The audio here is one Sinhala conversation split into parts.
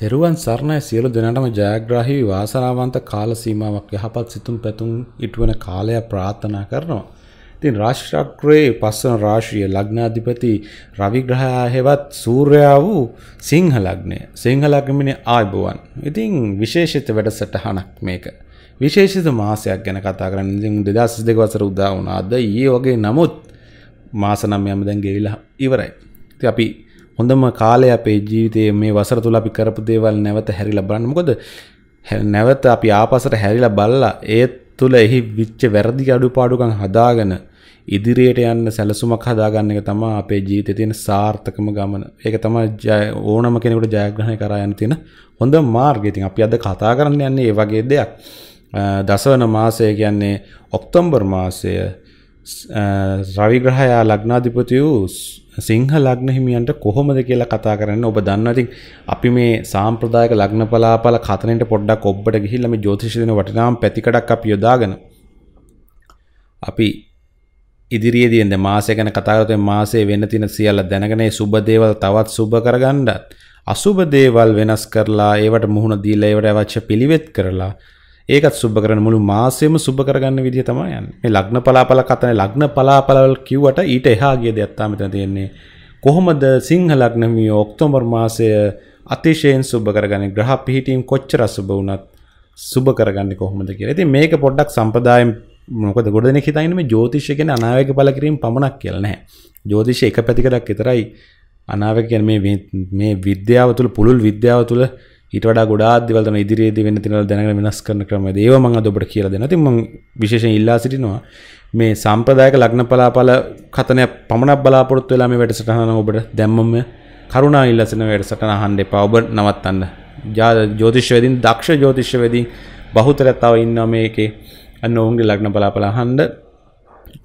තෙරුවන් සරණයි සියලු දෙනාටම ජයග්‍රාහි වාසනාවන්ත කාල සීමාවක් යහපත් සිතුම් පැතුම් ඉටුවන කාලය ප්‍රාර්ථනා කරනවා. ඉතින් රාශිචක්‍රයේ පස්සන රාශිය ලග්නාධිපති රවි ග්‍රහයා හෙවත් සූර්යා වූ සිංහ ලග්නය. සිංහ ලග්නමිනේ ආයුබෝවන්. ඉතින් විශේෂිත වැඩසටහනක් මේක. විශේෂිත මාසයක් ගැන කතා කරන්න. ඉතින් 2022 වසර උදා වුණා. අද ඊයේ වගේ නමුත් මාස 9ම දැන් ගෙවිලා ඉවරයි. ඉතින් අපි හොඳම කාලය අපේ ජීවිතයේ මේ වසර තුල අපි කරපු දේවල් නැවත හැරිලා බලන්න. මොකද නැවත අපි ආපසට හැරිලා බලලා ඒ තුල එහි විච්ච වැරදි අඩුපාඩුකම් හදාගෙන ඉදිරියට යන්න සැලසුමක් හදාගන්න එක තමයි අපේ ජීවිතේ තියෙන සාර්ථකම ගමන. ඒක තමයි ඕනම කෙනෙකුට ජයග්‍රහණය කරා යන්න තියෙන හොඳ මාර්ගය. ඉතින් අපි අද කතා කරන්න යන්නේ ඒ වගේ දෙයක්. දසවන මාසය කියන්නේ ඔක්තෝබර් මාසය රවිග්‍රහයා ලග්නාධිපති වූ සිංහ ලග්න හිමියන්ට කොහොමද කියලා කතා කරන්න ඔබ දන්නවා. ඉතින් අපි මේ සාම්ප්‍රදායික ලග්න පලාපල කතනෙට පොඩ්ඩක් ඔබට ගිහිල්ලා මේ ජ්‍යොතිෂ දින වටිනාම පැතිකඩක් අපි යොදාගෙන අපි ඉදිරියේදී ඉඳ මාසය ගැන කතා කරලා තියෙන මාසයේ වෙන්න තියෙන සියල්ල දැනගෙන ඒ සුබ දේවල් තවත් සුබ කරගන්නත් අසුබ දේවල් වෙනස් කරලා ඒවට මුහුණ දීලා ඒවට අවශ්‍ය පිළිවෙත් කරලා ඒකත් සුබ කරන මුළු මාසෙම සුබ කරගන්න විදිහ තමයි යන්නේ. මේ ලග්න පලාපල කතන ලග්න පලාපල කිව්වට ඊට එහා ගිය දෙයක් තමයි මෙතන තියෙන්නේ. කොහොමද සිංහ ලග්න මේ ඔක්තෝබර් මාසය අතිශයෙන් සුබ කරගන්නේ ග්‍රහ පිහිටීම් කොච්චර සුබ වුණත් සුබ කරගන්නේ කොහොමද කියලා. ඉතින් මේක පොඩ්ඩක් සම්ප්‍රදායෙන් මොකද ගොඩ දෙනෙක් හිතන්නේ මේ ජ්‍යොතිෂය කියන්නේ අනාවැක බල කිරීම පමණක් කියලා නෑ. ජ්‍යොතිෂය එක පැතිකඩක් විතරයි අනාවැක කියන්නේ මේ මේ විද්‍යාව තුළ පුලුල් විද්‍යාව තුළ ඊට වඩා ගොඩා දවලන ඉදිරියේදී වෙන තිනවල දැනගෙන වෙනස් කරන ක්‍රම ඒව මම අද ඔබට කියලා දෙනවා. ඉතින් මම විශේෂයෙන් ඉල්ලා සිටිනවා මේ සම්ප්‍රදායික ලග්න පලාපල කතනය පමණක් බලාපොරොත්තු වෙලා මේ වැඩසටහන ඔබට දැම්මම කරුණා ඉල්ලා සිටින වැඩසටහන අහන්න එපා. ඔබ නවත්තන්න. ජ්‍යොතිෂ්‍යවේදීන් දක්ෂ ජ්‍යොතිෂ්‍යවේදීන් බහුතරයක් තව ඉන්නවා මේකේ. අන්න ඔවුන්ගේ ලග්න බලාපල අහන්න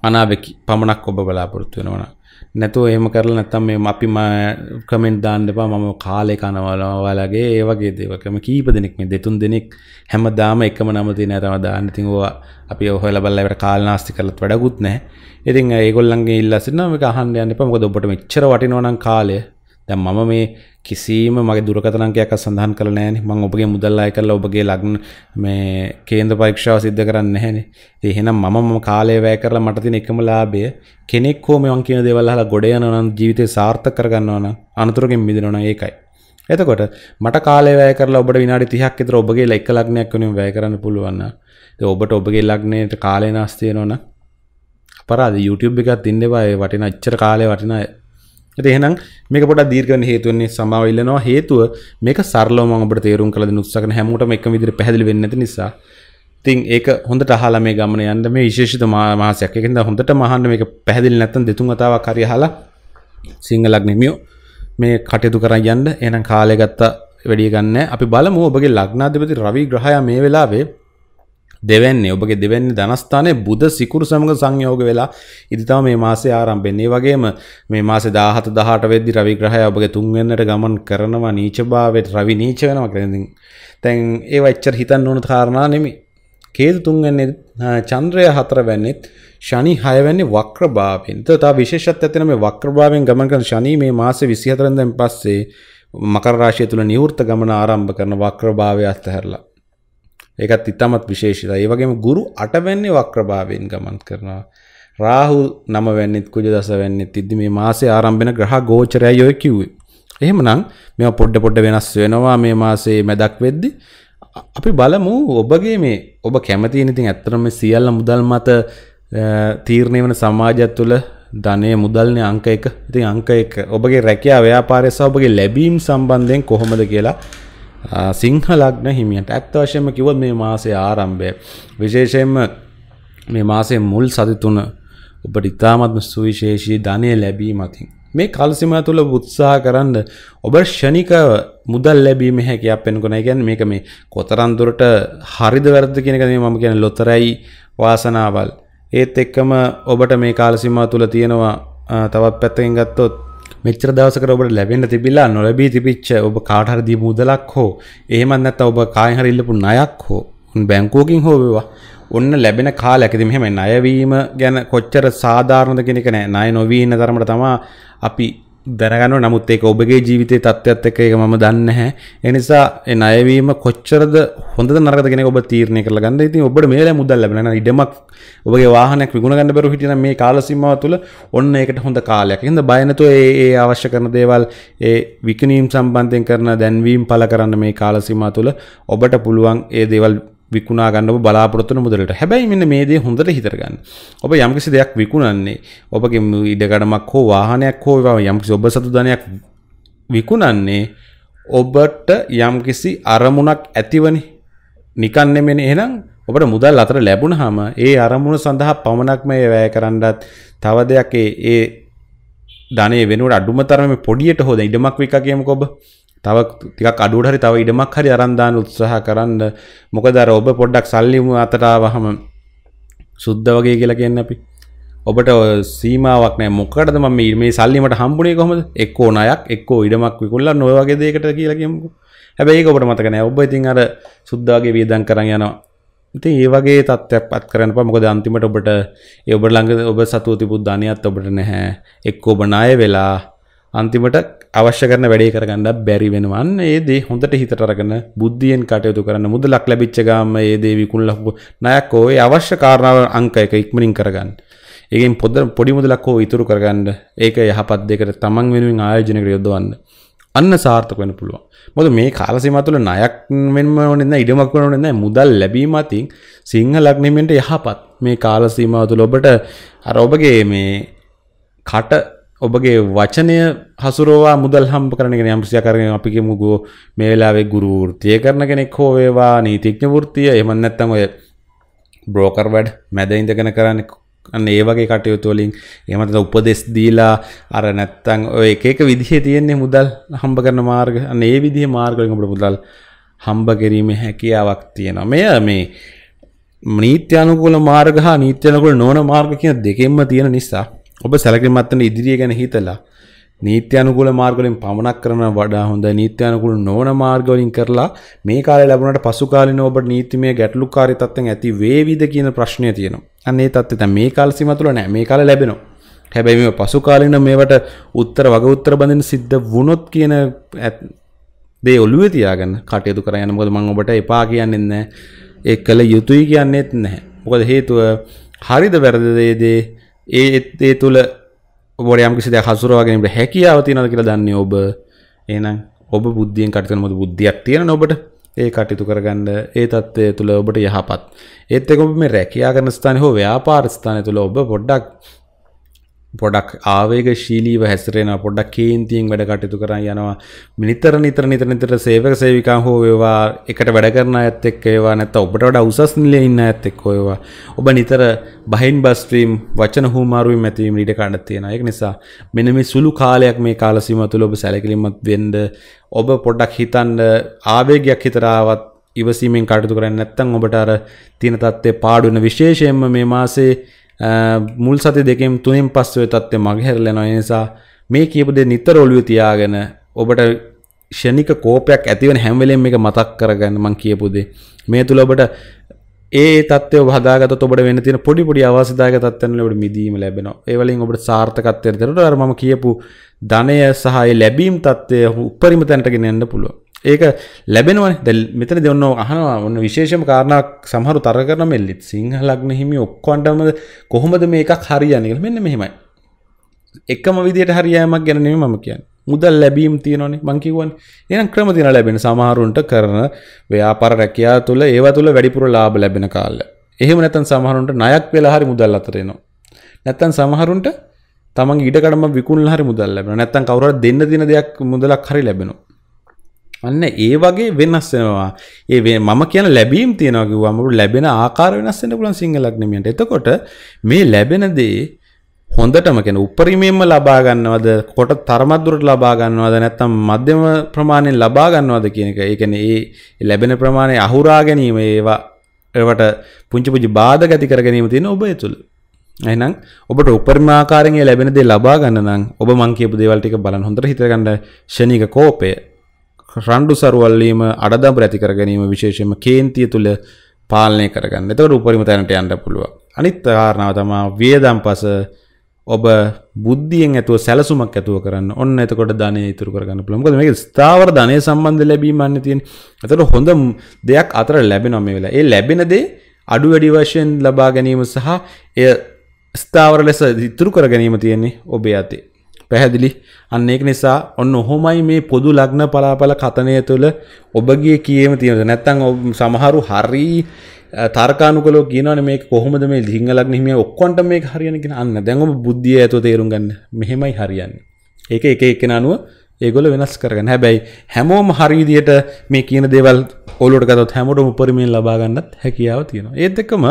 අනාවෙ පමණක් ඔබ බලාපොරොත්තු වෙනවා. නැතුව එහෙම කරලා නැත්තම් මේ අපි කමෙන්ට් දාන්න එපා මම කාලේ කනවා ඔයාලගේ ඒ වගේ දේවල්කම කීප දෙනෙක් මේ දෙතුන් දෙනෙක් හැමදාම එකම නම තියෙන අරම දාන්න ඉතින් ඕවා අපි ඔහොයලා බලලා ඉවර කාලනාස්ති කරලත් වැඩකුත් නැහැ. ඉතින් ඒගොල්ලන්ගේ ඉල්ලා සිටිනවා මේක අහන්න යන්න එපා මොකද ඔබට මෙච්චර වටිනවා නම් කාලය දැන් මම මේ කිසිම මගේ දුරකතනංකයක් සඳහන් කළ නෑනේ මම ඔබගේ මුදල් අය කරලා ඔබගේ ලග්න මේ කේන්ද්‍ර පරීක්ෂාව සිද්ධ කරන්නේ නැහනේ. ඉතින් එහෙනම් මම මම කාලය වැය කරලා මට තියෙන එකම ලාභය කෙනෙක් හෝ මම කියන දේවල් අහලා ගොඩ යනවා නම් ජීවිතේ සාර්ථක කරගන්නවා නම් අනතුරකින් මිදෙනවා නම් ඒකයි. එතකොට මට කාලය වැය කරලා ඔබට විනාඩි 30ක් විතර ඔබගේ එක ලග්නයක් වෙනුවෙන් වැය කරන්න පුළුවන් නම් ඉතින් ඔබට ඔබගේ ලග්නයට කාලය නාස්ති වෙනවා නම් අපරාධ YouTube එකත් ඉන්න එපා ඒ වටිනා ඉච්චර කාලය වටිනා එහෙනම් මේක පොඩක් දීර්ඝ වෙන හේතුව වෙන්නේ සමාව ඉල්ලනවා හේතුව මේක සරලව මම ඔබට තේරුම් කරලා දෙන්න උත්සාහ කරන හැමෝටම එකම විදිහට පැහැදිලි වෙන්නේ නැති නිසා ඉතින් ඒක හොඳට අහලා මේ ගමන යන්න මේ විශේෂිත මාසයක්. ඒක නිසා හොඳට මහන්න මේක පැහැදිලි නැත්නම් දෙතුන් වතාවක් හරි අහලා සිංහලක් නෙමියෝ මේ කටයුතු කරන් යන්න. එහෙනම් කාලය ගත්තා වැඩිය ගන්න. අපි බලමු ඔබගේ ලග්නාධිපති රවි ග්‍රහයා මේ වෙලාවේ දෙවන්නේ ඔබගේ දෙවැන්නේ ධනස්ථානය බුද සිකුරු සමඟ සංයෝග වෙලා ඉදිතම මේ මාසේ ආරම්භෙන්නේ වගේම මේ මාසේ 17 18 වෙද්දි රවි ග්‍රහය ඔබගේ තුන්වෙන්නට ගමන් කරනවා නීචභාවයට රවි නීච වෙනවා කියලා ඉතින් දැන් ඒව එච්චර හිතන්න ඕන කාරණා නෙමෙයි කේතු තුන්වෙන්නේ චන්ද්‍රය හතරවැන්නේත් ශනි හයවැන්නේ වක්‍රභාවයෙන් තව විශේෂත්වයක් තියෙන මේ වක්‍රභාවයෙන් ගමන් කරන ශනි මේ මාසේ 24 වෙනිදාන් පස්සේ මකර රාශිය තුල නිවෘත්ත ගමන ආරම්භ කරන වක්‍රභාවය අත්හැරලා ඒකත් ඉතාමත් විශේෂිතයි. ඒ වගේම ගුරු 8 වෙන්නේ වක්‍රභාවයෙන් ගමන් කරනවා. රාහු 9 වෙන්නේත් කුජ දස වෙන්නේත් ඉද්දි මේ මාසේ ආරම්භ වෙන ග්‍රහ ගෝචරයයි ඔය කිව්වේ. එහෙමනම් මේවා පොඩ පොඩ වෙනස් වෙනවා මේ මාසේ මැදක් වෙද්දි. අපි බලමු ඔබගේ මේ ඔබ කැමති ඉතින් ඇත්තටම මේ සියල්ල මුදල් මත තීරණය වෙන සමාජය තුළ ධනය මුදල්නය අංක එක ඉතින් අංක එක ඔබගේ රැකයා ව්‍යාපාරය සහ ඔබගේ ලැබීම් සම්බන්ධයෙන් කොහොමද කියලා සිංහලක්න හිමියන්ට ඇත්වශයම කිවත් මේ මාසේ ආරම්භය විශේෂයෙන්ම මේ මාසේ මුල් සතිතුන ඔබට ඉතාමත්ම සුවිශේෂී ධනය ලැබීමතින් මේ කල්සිම තුළ උත්සාහ කරන්න ඔබ ෂණිකව මුදල් ලැබීම හැකයක් පෙන්කුණ ගැන මේක මේ කොතරන්දුරට හරිද වැරද කියෙනකන මම ගැන ලොතරයි වාසනාවල් ඒත් එක්කම ඔබට මේ කාලසිම තුළ තියෙනවා තවත් පැත්තෙන් ගත්තොත් මෙච්චර දවසකට ඔබට ලැබෙන්න තිබිලා නොලැබී තිබිච්ච ඔබ කාටහරි දීපු මුදලක් හෝ එහෙමත් නැත්නම් ඔබ කායින් හරි ඉල්ලපු ණයක් හෝ බැංකුවකින් හෝ වේවා ඔන්න ලැබෙන කාලයකදී මෙහෙම ණයවීම ගැන කොච්චර සාධාරණද කියන එක නෑ ණය නොවී ඉන්න තරමට තමයි අපි දැනගන්න නමුත් ඒක ඔබගේ ජීවිතය තත්ත්වත් එක එක මම දන්න හැ එනිසා අයවීම කොච්චරද හොඳ නරගෙන ඔබ තීරණය කර ගන්න ඉතින් ඔබට මේල මුදල් ලැබෙන ඉඩමක් ඔබගේ වාහනයක් විගුණ ගන්න බැරු හිටින මේ කාලසිමාව තුළ ඔන්න ඒකට හොඳ කාලයක් හිද බයනතු ඒ අවශ්‍ය කරන දේවල් ඒ විකනීම් සම්බන්ධයෙන් කරන දැන්වීම් පල කරන්න මේ කාලසිමා තුළ ඔබට පුළුවන් ඒ දේවල් විකුණා ගන්න බලාපොරොත්තුන මුදලට හැබැයි මෙන්න මේ දේ හොඳට හිතරගන්න ඔබ යම්කිසි දෙයක් විකුණන්නේ ඔබගේ ඉඩගඩමක් හෝ වාහනයක් හෝ යම්කිසි ඔබ සතු ධනයක් විකුණන්නේ ඔබට යම්කිසි අරමුණක් ඇතිවනි නිකන් නෙමෙන එහෙනම් ඔබට මුදල් අතර ලැබුණාම ඒ අරමුණ සඳහා පමණක් මේ වැය කරන්නත් තව දෙයක් ඒ ධනෙ වෙනුවට අඩුම තරමේ පොඩියට හොද ඉඩමක් විකා කියමුකෝ ඔබ තව ටිකක් අඩුවට හරි තව ඉඩමක් හරි අරන් දාන්න උත්සාහ කරන්න මොකද අර ඔබ පොඩ්ඩක් සල්ලි අතට ආවහම සුද්ධ වගේ කියලා කියන්නේ අපි ඔබට සීමාවක් නෑ මොකටද මම මේ සල්ලිමට හම්බුනේ කොහමද එක්කෝ ණයක් එක්කෝ ඉඩමක් විකුණලා ඔය වගේ දෙයකට කියලා කියමුකෝ හැබැයි ඒක ඔබට මතක නෑ ඔබ ඉතින් අර සුද්ධ වගේ වියදම් කරන් යනවා ඉතින් ඒ වගේ තත්ත්වයක් පත් කරන්න එපා මොකද අන්තිමට ඔබට ඒ ඔබ ළඟ ඔබ සතුව තිබුත් ධනියත් ඔබට නැහැ එක්ක ඔබ ණය වෙලා අන්තිමට අවශ්‍ය කරන වැඩේ කරගන්නත් බැරි වෙනවන් ඒදේ හොඳට හිතටරගෙන බුද්ධියෙන් කටයුතු කරන්න මුද ලක් ලැබිච්චගම ඒදේ විකුණ ලහපු නයක් ඕය අවශ්‍ය කාරණාව අංක එක ඉක්මනින් කරගන්න ඒගෙන් පොද පොඩි මුදලක් හෝ ඉතුරු කරගන්න ඒක යහපත් දෙකට තමන් වෙනුවෙන් ආයෝජනකට යොදවන්න අන්න සාර්ථක වෙන පුළුවන් මොද මේ කාලසිම තුළ නයක් මෙන්ම ඕනෙන්න ඉඩමක් වන නෑ මුදල් ලැබීම අතින් සිංහල ලක්නෙමෙන්ට යහපත් මේ කාලසීමාව තුළ ඔබට අර ඔබගේ මේ කට ඔබගේ වචනය හසුරවා මුදල් හම්ප කරනගෙන යම්සිය කරන අපිගේ මුගෝ මේ වෙලාවේ ගුරු වෘත්තිය කරන කෙනෙක් හෝ වේවා නීතිඥ වෘත්තිය එහෙම නැත්නම් ඔය බ්‍රෝකර් වැඩ මැද ඉඳගෙන කරන්නේ අන්න ඒ වගේ කටයුතු වලින් එහෙමත උපදෙස් දීලා අර නැත්තම් ඔය එක එක විදිහේ තියෙන්නේ මුදල් හම්බ කරන මාර්ග අන්න ඒ විදිහේ මාර්ග වලින් අපිට මුදල් හම්බ කිරීමේ හැකියාවක් තියෙනවා. මෙය මේ නීත්‍ය අනුකූල මාර්ග හා නීත්‍ය අනුකූල නොවන මාර්ග කියන දෙකෙන්ම තියෙන නිසා ඔබ සැලකිලිමත්වන ඉදිරිය ගැන හිතලා නීත්‍යානුකූල මාර්ගවලින් පමනක් කරන වඩා හොඳ නීත්‍යානුකූල නොවන මාර්ගවලින් කරලා මේ කාලේ ලැබුණාට පසු කාලිනව ඔබ නීතිමය ගැටලුකාරී තත්ත්වෙන් ඇති වේවිද කියන ප්‍රශ්නය තියෙනවා. අන්න ඒ තත්ත්වය දැන් මේ කාල සීමා තුළ නෑ. මේ කාලේ ලැබෙනවා. හැබැයි මේ පසු කාලින මේවට උත්තර වග උත්තර බඳින්න සිද්ධ වුණොත් කියන දේ ඔළුවේ තියාගන්න කටයුතු කරගෙන මොකද මම ඔබට එපා කියන්නේ නැහැ. ඒ කළ යුතුයි කියන්නේත් නැහැ. මොකද හේතුව හරිද වැරදිද දේ ඒත් ඒ තුළ ඔබරයම් කිසි දෙයක් හසුරවාගැනීමට හැකියාව තියෙනවද කියලා දන්නේ ඔබ. එහෙනම් ඔබ බුද්ධියෙන් කටයුතු කරන බුද්ධියක් තියෙන ඔබට ඒ කටයුතු කරගන්න ඒ தත්ත්වය තුළ ඔබට යහපත්. ඒත් එක්ක ඔබ මේ රැකියා කරන ස්ථානයේ හෝ ව්‍යාපාර ස්ථානය තුළ ඔබ පොඩ්ඩක් පොඩක් ආවේග ශීලීව හැසිරෙන පොඩක් කේන්තියෙන් වැඩ කටයුතු කරන්න යනවා නිතර නිතර නිතර නිතර සේවක සේවිකා හෝ වේවා එකට වැඩ කරන අයත් එක්ක ඒවා නැත්නම් ඔබට වඩා උසස් නිලයේ ඉන්න අයත් එක්ක ඒවා ඔබ නිතර බහින් බස්ත්‍රීම් වචන හුමාරුවෙන් මැතිවීම ඊට කඩ තියෙනවා ඒක නිසා මෙන්න මේ සුළු කාලයක් මේ කාල සීමාව තුළ ඔබ සැලකිලිමත් වෙන්න ඔබ පොඩක් හිතන්න ආවේගයක් හිතරාවත් ඉවසීමෙන් කටයුතු කරන්නේ නැත්නම් ඔබට අර තියෙන தත්ත්වේ පාඩු වෙන විශේෂයෙන්ම මේ මාසේ මුල් සති දෙකෙන් තුනෙන් පස්සුවේ තත්ත්වය මගහැරලෙනවා නිසා මේ කියපු දේ නිතර ඔළුවේ තියාගෙන ඔබට ෂණික කෝපයක් ඇතිවෙන හැම වෙලෙම මේක මතක් කරගන්න මං කියපු දේ මේ තුල ඔබට ඒ තත්ත්වය හදාගත ඔබට වෙන තියෙන පොඩි පොඩි අවශ්‍යතාවයක තත්ත්වයන්වල ඔබට මිදීම ලැබෙනවා. ඒ වලින් ඔබට සාර්ථකත්වයට දරනට අර මම කියපු ධනය සහ ලැබීම් තත්ත්වය උපරිම තැනට ගෙන යන්න පුළුවන්. ඒක ලැබෙනවන දැල් මෙතන දෙන්න අහනවා ඔන්න විශේෂම කාරණක් සහරු තර කරන මෙල්ලිත් සිංහලක්න හිමි ඔක්කොන්ටම කොහොමද මේකක් හරියනක මෙන්න මෙහෙමයි එකම විදිට හරියෑමක් ගැනීම මම කියන් මුදල් ලැබීම් තියනනි මංකිවන් එනම් ක්‍රම තින ලැබෙන සමහරුන්ට කරන ව්‍යාපර රැකයා තුළ ඒව තුළ වැඩිපුර ලාබ ලැබෙන කාල්ල එහෙම නැතන් සමහරුන්ට නයක් වෙලා හරි මුදල් අතරේනවා නැත්තන් සමහරුන්ට තමන් ඉඩකටම විකුණල හරි මුදල් ලැබෙන නැත්තන් කවර දෙන්න දින දෙයක් මුදලක් හරි ලැබෙනවා අන්න ඒ වගේ වෙනස් වෙනවා. ඒ මම කියන ලැබීම් තියනවා කිව්වම ලැබෙන ආකාර වෙනස් වෙන්න පුළුවන් සිංහල අග්නිමියන්ට. එතකොට මේ ලැබෙන දේ හොඳටම කියන උපරිමයෙන්ම ලබා ගන්නවද කොට තරමක් දුරට ලබා ගන්නවද නැත්නම් මධ්‍යම ප්‍රමාණයෙන් ලබා ගන්නවද කියන එක. ඒ කියන්නේ ඒ ලැබෙන ප්‍රමාණය අහුරා ගැනීම ඒවා ඒවට පුංචි පුංචි බාධා ඇති කර ගැනීම තියෙන ඔබය තුළ. එහෙනම් ඔබට උපරිම ආකාරයෙන් ලැබෙන දේ ලබා ගන්න නම් ඔබ මං කියපු දේවල් ටික බලන්න හොඳට හිතගන්න ෂණික කෝපය රණ්ඩු සරුවල්ලීම අඩදම්පර ඇති කර ගැනීම විශේෂයෙන්ම කේන්තිය තුළ පාලනය කරගන්න. එතකොට උපරිම තැනට යන්න පුළුවන්. අනිත් කාරණාව තමයි වියදම්පස ඔබ බුද්ධියෙන් ඇතුව සැලසුමක් ඇතුව කරන්න ඔන්න එතකොට ධනය ඉතුරු කරගන්න පුළුවන්. මොකද මේක ස්ථාවර ධනය සම්බන්ධ ලැබීම අන්න තියෙන්නේ. එතකොට හොඳ දෙයක් අතර ලැබෙනවා මේ වෙලාවේ. ඒ ලැබෙන දේ අඩු වැඩි වශයෙන් ලබා ගැනීම සහ එය ස්ථාවර ලෙස ඉතුරු කර ගැනීම තියෙන්නේ ඔබේ අතේ. පැහැදිලි අන්න ඒක නිසා ඔන්න ඔහොමයි මේ පොදු ලග්න පලාපල කතනය තුළ ඔබගේ කියම තියෙනද නැත්තං සමහරු හරි තර්කානුකලෝ කියනවනේ මේක කොහොමද මේ සිංහල ලග්න හිමිය ඔක්කොන්ට මේක හරියන්නේ කියන අන්න දැන් ඔබ බුද්ධිය ඇතුව තේරුම් ගන්න මෙහෙමයි හරියන්නේ ඒක එක එක්කෙනා අනුව ඒගොල්ල වෙනස් කරගන්න හැබැයි හැමෝම හරි විදියට මේ කියන දේවල් ඔලුවට ගත්තොත් හැමෝටම උපරිමයෙන් ලබා ගන්නත් හැකියාව තියෙනවා ඒත් එක්කම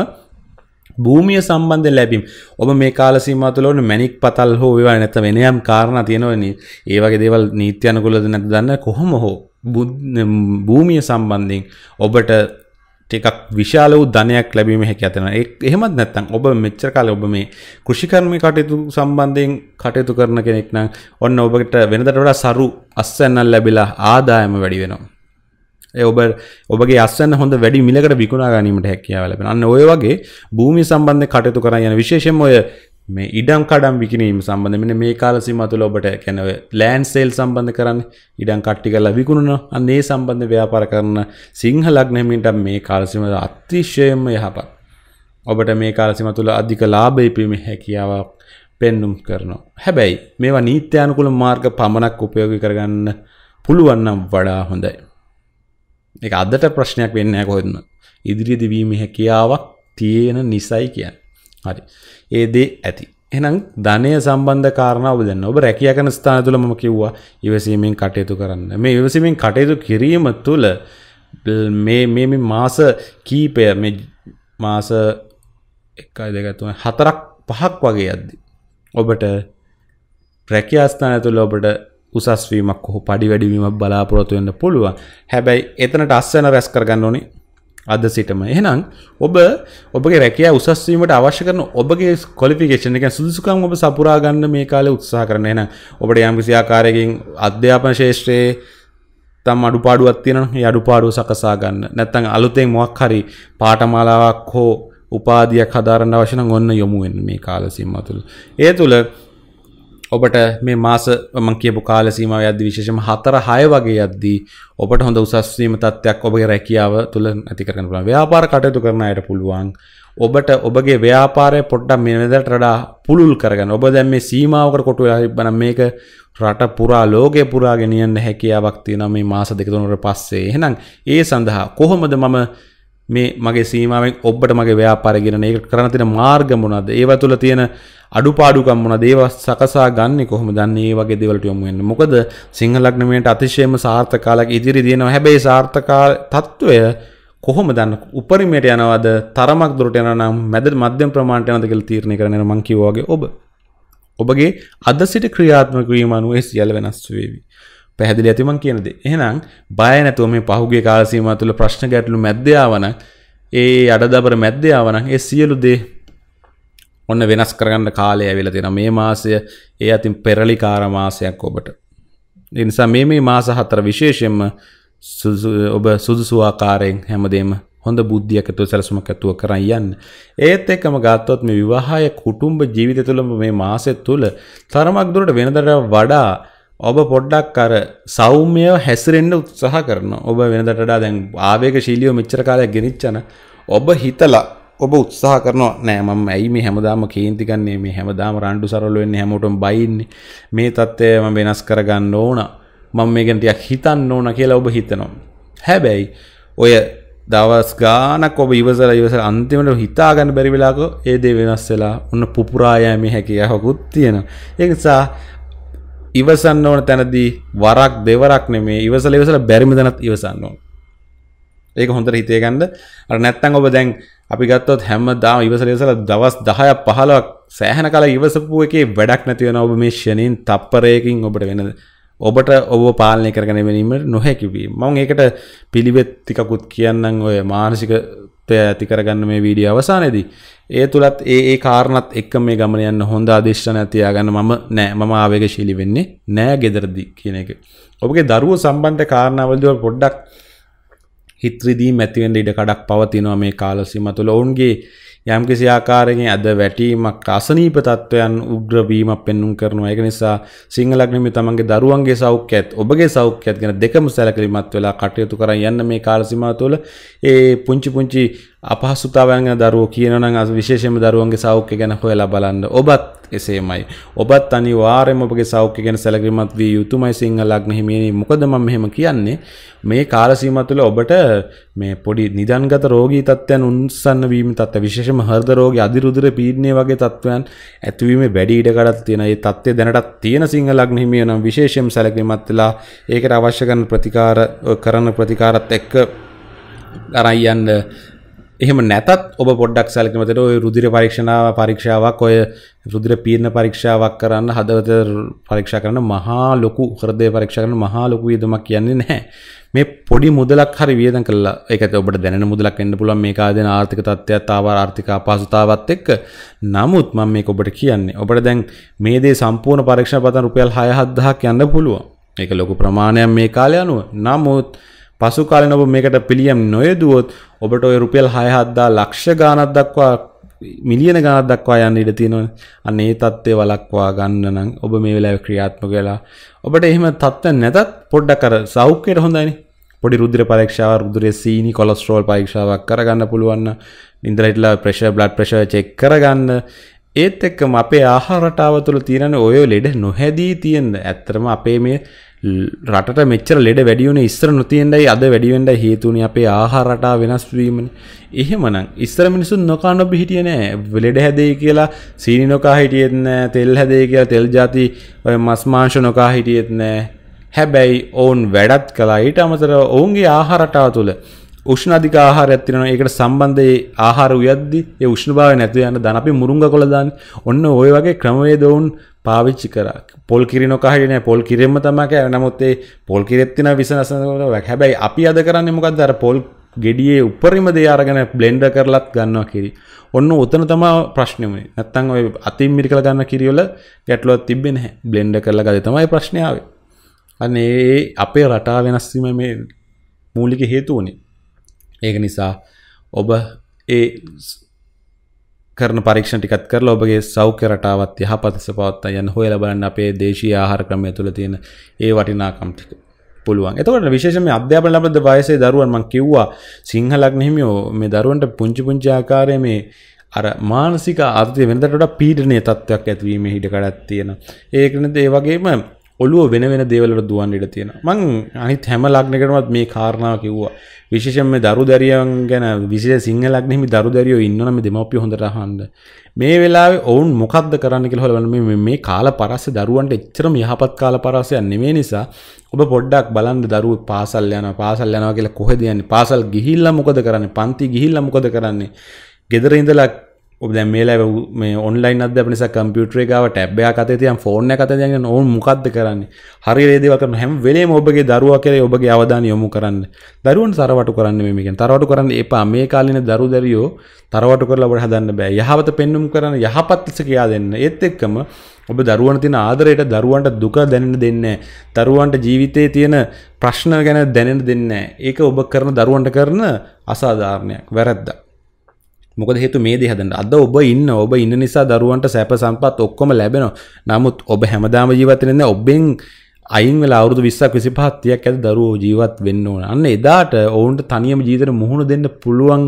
භූමිය සම්බන්ධ ලැබීම් ඔබ මේ කාල සීමතුලවන මැනික් පතල් හෝ ඒවා නැත වෙනයම් කාරණ තියෙනවනි ඒවගේ දේවල් නීත්‍යයනකුලද නැත දන්න කොහොම හෝ භූමිය සම්බන්ධයෙන් ඔබට ටිකක් විශාල වූ ධනයක් ලැබීම හැකි ඇතන එහෙමත් නැත්තම් ඔබ මෙච්චර කාලේ ඔබ මේ කෘෂිකර්මී කටයුතු සම්බන්ධයෙන් කටයුතු කරන කෙනෙක් නම් ඔන්න ඔබට වෙනදට වඩා සරු අස්සන්නක් ලැබිලා ආදායම වැඩි වෙනවා ඔබ ඔබගේ අස්සන්න හොඳ වැඩි මිලකට විකුණා ගැනීමට හැකියාව ලැබෙනවා. ඔය වගේ භූමි සම්බන්ධ කටයුතු කරන් යන විශේෂයෙන්ම ඔය මේ ඉඩම් කඩම් විකිනීම සම්බන්ධ මෙන්න මේ කාල සීමාව තුළ ඔබට කියන ඔය ලෑන්ඩ් සේල් සම්බන්ධ කරන්නේ ඉඩම් කට්ටි කරලා විකුණනවා අන්න ඒ සම්බන්ධ ව්‍යාපාර කරන සිංහ ලග්න හිමින්ට මේ කාල සීමාව අතිශයම යහපත්. ඔබට මේ කාල සීමාව තුළ අධික ලාභය පීමේ හැකියාවක් පෙන්නුම් කරනවා. හැබැයි මේවා නීත්‍යානුකූල මාර්ග පමණක් උපයෝගී කරගන්න පුළුවන් නම් වඩා හොඳයි. එක අදට ප්‍රශ්නයක් වෙන්න කොහෙත්ම ඉදිරිය දිවීම හැකියාවක් තියෙන නිසයි කියන්න හරි ඒදේ ඇති එනම් ධනය සම්බන්ධ කාරණාව දන්න ඔබ රැකිය කන ස්ථාන තුළ මම කිව්වා ඉවසීමෙන් කටයුතු කරන්න මේ ඉවසීමෙන් කටයුතු කිරීම තුළ මේ මාස කීපය මේ මාස එකයි දෙකතුන හතරක් පහක් වගේ අද්දි ඔබට ප්‍රැකිය අස්ථාන තුළ ඔබට උසස්වීමක් හො පඩි වැඩිවීමක් බලාපොරොතුවෙන්න පුළුවන් හැබැයි එතනට අස්සන රැස් කරගන්න ඕනි අද සිටම එහෙනම් ඔබ ඔබගේ රැකයා උසස්වීමට අවශ්‍ය කරන ඔබගේ කොලිෆිකේෂන් එක සුදුසුකම් ඔබ සපුරා ගන්න මේ කාලේ උත්සාහ කරන එහෙනම් ඔබට යම් කිසි ආකාරයකින් අධ්‍යාපන ශාස්ත්‍රයේ තම අඩුපාඩුවක් තියෙනවා ඒ අඩුපාඩුව සකසා ගන්න නැත්නම් අලුතෙන් මොකක් හරි පාඨමාලාවක් හෝ උපාධියක් හදාරන්න අවශ්‍ය නම් ඔන්න යොමු වෙන්න මේ කාල සීමාව තුළ ඒ තුළ ඔබට මේ මාස මං කියපු කාලසීම යද්දි විශේෂම හතර හය වගේ යද්දී ඔබට හොඳ උසස්වීම තත්ත්වයක් ඔබගේ රැකියාව තුළ ඇති කරන්න පුළුවන් ව්‍යාපාර කටයුතු කරන අයට පුළුවන් ඔබට ඔබගේ ව්‍යාපාරය පොඩ්ඩක් මේ වෙනදට වඩා පුළුල් කරගන්න ඔබ දැන් මේ සීමාවකට කොටු වෙලා ඉබ්බනම් මේක රට පුරා ලෝකය පුරා ගෙනියන්න හැකියාවක් තියෙනවා මේ මාස දෙක තුනකට පස්සේ එහෙනම් ඒ සඳහා කොහොමද මම මේ මගේ සීමාවෙන් ඔබට මගේ ව්‍යාපාරගෙන ඒක කරන තියෙන මාර්ග මොනවද ඒව තුළ තියෙන අඩුපාඩුකම් මොනවද ඒව සකසා ගන්න කොහොමද දන්නේ මේ වගේ දේවල්ට යොමු වෙන්නේ මොකද සිංහල ලග්නමේට අතිශයම සාර්ථකකාලයක් ඉදිරි දිනනවා හැබැයි සාර්ථකකාල తত্ত্বය කොහොම දන්න උපරිමයට යනවද තරමක් දුරට යන නම් මැද මධ්‍යම ප්‍රමාණයට යනවද කියලා තීරණය කරන මං කිව්වා වගේ ඔබ ඔබගේ අද සිට ක්‍රියාත්මක වීම අනුව ඒ සියල්ල වෙනස් වේවි පැහැදිලි ඇතිමන් කියනද. එහෙනම් බය නැතුව මේ පහුගේ කාලසීම තුළ ප්‍රශ්න ගැටලු මැද්‍යාවන ඒ අඩදබර මැද්‍යාවන ඒ සියලු දේ ඔන්න වෙනස් කරගන්න කාලය ඇවිල තියෙන මේ මාසය ඒ අතින් පෙරලි කාරමාසයක් ඔබට. නිසා මේ මේ මාස හතර විශේෂයෙන්ම ඔබ සුදුසු ආකාරයෙන් හැමදේම හොඳ බුද්ධියකතු සැලසුමක් ඇතුව කරන් යන්න. ඒත් එක්කම ගත්තොත් මේ විවාහය කුටුම්බ ජීවිතය තුළම මේ මාසෙ තුළ තරමක් දුරට වෙනදට වඩා ඔබ පොඩ්ඩක් අර සෞම්‍යය හැසිරෙන්න්න උත්සාහ කරන ඔබ වෙනදටඩා දැන් ආවේක ශීලියෝ මිච්චර කාලයක් ගෙනනිච්චන ඔබ හිතලා ඔබ උත්සාහ කරනවා නෑමම් ඇයි මේ හැමදාම කේන්තිකන්නේ මේ හැමදාම රණ්ඩු සරල වෙන්න හැමෝටම බයින්නේ මේ තත්ත්වය ම වෙනස් කරගන්න ඕන මං මේ ගැනටයක් හිතන්න ඕන කියලා ඔබ හිතනවා හැබැයි ඔය දවස් ගානක් ඔබ ඉවසල ඉවසල අන්තිමට හිතාගන්න බැරිවෙලාක ඒ දේ වෙනස් වෙලා ඔන්න පුපුරායෑමි හැකියාවකුත් තියෙන. එනිසා ඉවසන්න ඕන තැනදී වරක් දෙවරක් නෙමේ ඉවසල ඉවසල බැරිම දැනත් ඉවසන්න ඕන ඒක හොඳට හිතේ ගන්න අර නැත්තම් ඔබ දැන් අපි ගත්තොත් හැමදාම ඉවසල ඉවසල දවස් 10ක් 15ක් සෑහෙන කාලයක් ඉවසපු එකේ වැඩක් නැති වෙනවා ඔබ මේ ෂණින් තප්පරයකින් ඔබට වෙන ඔබට ඔබ පාලනය කරගෙන වෙනීම නොහැකි වීම. මම ඒකට පිළිවෙත් ටිකකුත් කියන්නම් ඔය මානසික තය ඇති කරගන්න මේ වීඩිය අවසානයේදී ඒ තුළත් ඒ කාරණත් එක්ක මේ ගමන යන්න හොඳ අධේෂ්ඨන තියාගන්න මම නෑ මම ආවේගශීලී වෙන්නේ නෑ gederdi කියන එක. ඔබගේ දරුවෝ සම්බන්ධ කාරණාවලදී පොඩ්ඩක් හිත්‍රිදී මැතිවෙන්න ඉඩ කඩක් පවතිනවා මේ කාල සීමාව තුළ. ඔවුන්ගේ යම්කිසි ආකාරයෙන් ඇද වැටීමක් අසනීප තත්ත්වයන් උග්‍රවීමක් පෙන්නුම් කරනවා. ඒක නිසා සිංහලග්නමි තමන්ගේ දරුවන්ගේ සෞඛ්‍යයත් ඔබගේ සෞඛ්‍යයත් ගැන දෙකම සැලකිලිමත් වෙලා කටයුතු කරන් යන්න මේ කාල සීමාව තුළ ඒ පුංචි පුංචි අපහසුතාවයන් ගැන දරුවෝ කියනවනම් විශේෂයෙන්ම දරුවන්ගේ සෞඛ්‍ය ගැන හොයලා බලන්න. ඔබත් එසේමයි. ඔබත් අනිවාර්යයෙන්ම ඔබගේ සෞඛ්‍ය ගැන සැලකිලිමත් විය යුතුමයි සිංහල ලග්න හිමියනි. මොකද මම මෙහෙම කියන්නේ මේ කාල සීමාව තුළ ඔබට මේ පොඩි නිදන්ගත රෝගී තත්ත්වයන් උන්සන්න වීම තත්ත්ව විශේෂම හෘද රෝගී අධිරුධිර පීඩනය වගේ තත්ත්වයන් ඇතිවීමේ වැඩි ඉඩකඩක් තියෙන. ඒ තත්ත්වය දැනටත් තියෙන සිංහල ලග්න හිමියෝ නම් විශේෂයෙන් සැලකිලිමත් වෙලා ඒකට අවශ්‍ය කරන ප්‍රතිකාර කරන ප්‍රතිකාරත් එක්ක අරන් යන්න එහෙම නැතත් ඔබ පොඩ්ඩක් සැලකිමතට ඔය රුදිර පරීක්ෂණාව පරීක්ෂාවක් ඔය රුදිර පීර්ණ පරීක්ෂාවක් කරන්න හදවත පරීක්ෂා කරන මහා ලොකු හෘදය පරීක්ෂා කරන මහා ලොකු වියදමක් කියන්නේ නැහැ. මේ පොඩි මුදලක් හරි වියදම් කළා ඒකත් ඔබට දැනෙන මුදලක් වෙන්න පුළුවන් මේක ආදින ආර්ථික තත්ත්වයත් ආව ආර්ථික අපහසුතාවත් එක්ක. නමුත් මම මේක ඔබට කියන්නේ ඔබට දැන් මේ දේ සම්පූර්ණ පරීක්ෂණ පතන රුපියල් 6 7000ක් යන්න පුළුවන්. ඒක ලොකු ප්‍රමාණයක් මේ කාලය අනුව. නමුත් පසු කාලෙන ඔබ මේකට පිළියම් නොයදුවොත් ඔබට ඔය රුපියල් 6-7 ලක්ෂ ගාණක් දක්වා මිලියන ගාණක් දක්වා යන්න ඉඩ තියෙනවා. අන්න ඒ தත්ත්වය වළක්වා ගන්න නම් ඔබ මේ වෙලාවේ ක්‍රියාත්මක වෙලා ඔබට එහෙම தත්ත්ව නැතත් පොඩ්ඩක් අර සෞඛ්‍යයට හොඳයිනේ. පොඩි රුද්‍ර පරීක්ෂාව රුදුරේ සීනි කොලස්ට්‍රෝල් පරීක්ෂාවක් කරගන්න පුළුවන් නින්දර හිටලා ප්‍රෙෂර් බ්ලඩ් ප්‍රෙෂර් චෙක් කරගන්න ඒත් එක්කම අපේ ආහාර රටාව තුළ තියෙන ඔය ලෙඩ නොහැදී තියෙන ඇත්තම අපේ මේ රට මෙච්චර ලෙඩ වැඩියුන ඉස්සර නොතියෙන්ටයි අද වැඩිවෙන්ඩ හේතුනි අපේ ආහාරටා වෙනස් වීමන එහෙමන ඉස්සර මිනිසුන් නොකානොබ හිටියනෑ ලෙඩ හැදේ කියලා සීනි නොකා හිටියෙත්න තෙල් හැදේ කියලා තෙල් ජාති ඔය මස්මාංශ නොකා හිටියෙත්නෑ හැබැයි ඔවුන් වැඩත් කලා ඊට අමතර ඔවුන්ගේ ආහාරටාව තුළ උෂ්ණධික ආහාර ඇතිරෙන ඒකට සම්බන්ධයේ ආහාර උයද්දි ඒ උෂ්ණභාවය නැතුව යන දන අපි මුරුංග කොළ දාන්නේ ඔන්න ওই වගේ ක්‍රමවේද වුන් පාවිච්චි කර පොල් කිරින කහරින පොල් කිරෙම තමක නමුත්තේ පොල් කිරෙත්තින විසනසනට වැක් හැබැයි අපි අද කරන්න මොකක් දර පොල් ගෙඩියේ උපරිම දෙයාරගෙන බ්ලෙන්ඩ කරලත් ගන්නවා කිරි ඔන්න උතන තමා ප්‍රශ්නමේ නැත්තං ඔය අතින් මිරි කළ ගන්න කිරියොල ගැටලුවත් තිබෙන බ්ලෙන්ඩ කරලා ගද තමයි ප්‍රශ්නාව අන්න ඒ අපේ රටා වෙනස්වීම මේ මූලික හේතුවනේ ඒක නිසා ඔබ ඒ කරන පරීක්ෂණ ටිකත් කරලා ඔබගේ සෞඛ්‍ය රටාවත් යහපතස පවත්වා යන්න හොයලා බලන්න අපේ දේශීය ආහාර ක්‍රමය තුළ තියෙන ඒ වටිනාකම් ටික. පුළුවන්. එතකොට විශේෂයෙන්ම අධ්‍යාපන ලබන වයසේ දරුවන් මම කිව්වා සිංහලක් නෙහිමියෝ මේ දරුවන්ට පුංචි පුංචි ආකාරයේ මේ අර මානසික ආතතිය වෙනදට වඩා පීඩනීය තත්ත්වයක් ඇතිවීමේ හිඩකඩක් තියෙනවා. ඒක නේද ඒ වගේම ඔලුව වෙන වෙන දේවලට දුවන් ඉඩ තියෙන මං අනිත් හැම ලක්නකටමත් මේ කාරණාව කිව්වා විශේෂම දරු දැරියන් ගැන විශේෂ සිංහලක්නෙහි දරු දැරියෝ ඉන්නනම දෙමපිය හොඳට හන්ඩ මේ වෙලාවේ ඔවුන් මොකක්ද කරන්න කියලා හොලවන මේ කාල පරස්ස දරුවන්ට එච්චරම යහපත් කාල පරස්සයන් නෙමේ නිසා ඔබ පොඩ්ඩක් බලන්න දරුව පාසල් යන පාසල් යනවා කියලා කොහෙද යන්නේ පාසල් ගිහිල්ලා මොකද කරන්නේ පන්ති ගිහිල්ලා මොකද කරන්නේ ගෙදර ඉඳලා ඔබදැ මේලා මේ ඔන්ලයින් අද පනිස කම්පියුටරේ ගාව ටැබ්බයා කතේ තියන් ෆෝර්න කත යන්න ඕන් මොකක්ද කරන්නේ හරි රේදවකන හැම වෙලේ ඔබගේ දරුව කරේ ඔබගේ අවධාන යොමු කරන්න දරුවන් සරවටු කරන්න මේකෙන් තරවටු කරන්න එපා මේ කාලින දරු දැරියෝ තරවටු කරලා ඔබට හදන්න බෑ යහපත පෙන්නුම් කරන්න යහපත් ලෙස කියා දෙන්න ඒත් එක්කම ඔබ දරුවන් තින ආදරයට දරුවන්ට දුක දැනෙන දෙන්න දරුවන්ට ජීවිතයේ තියෙන ප්‍රශ්න ගැන දැනෙන දෙන්න ඒක ඔබ කරන දරුවන්ට කරන අසාධාරණයක් වැරද්දා මොකද හේතු මේ දෙහදන්න අද ඔබ ඉන්න ඔබ ඉන්න නිසා දරුවන්ට සැප සම්පත් ඔක්කොම ලැබෙනවා නමුත් ඔබ හැමදාම ජීවතනෙන්න ඔබෙන් අයින් වෙලා අවුරුදු 20ක් 25ක් 30ක් ඇද දරුවෝ ජීවත් වෙන්න ඕන. අන්න එදාට ඔවුන්ට තනියම ජීවිතේට මුහුණ දෙන්න පුළුවන්